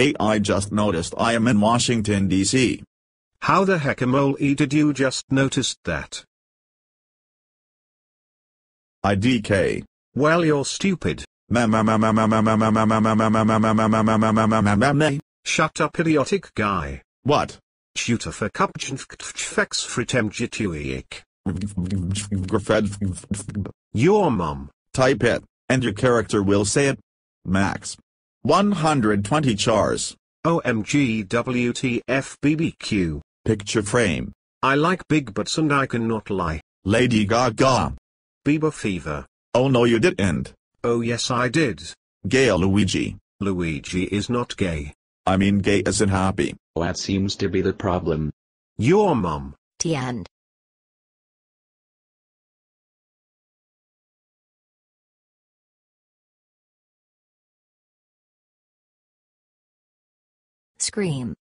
Hey I just noticed I am in Washington DC. How the heck am did you just noticed that? IDK. Well you're stupid. Shut up idiotic guy. What? Shooter for Kupchenfex fritemjituik. Your mum. Type it, and your character will say it. Max. 120 chars. OMG WTF BBQ. Picture frame. I like big butts and I cannot lie. Lady Gaga. Bieber fever. Oh no you didn't. Oh yes I did. Gay Luigi. Luigi is not gay. I mean gay isn't happy. That seems to be the problem. Your mom. The end. scream.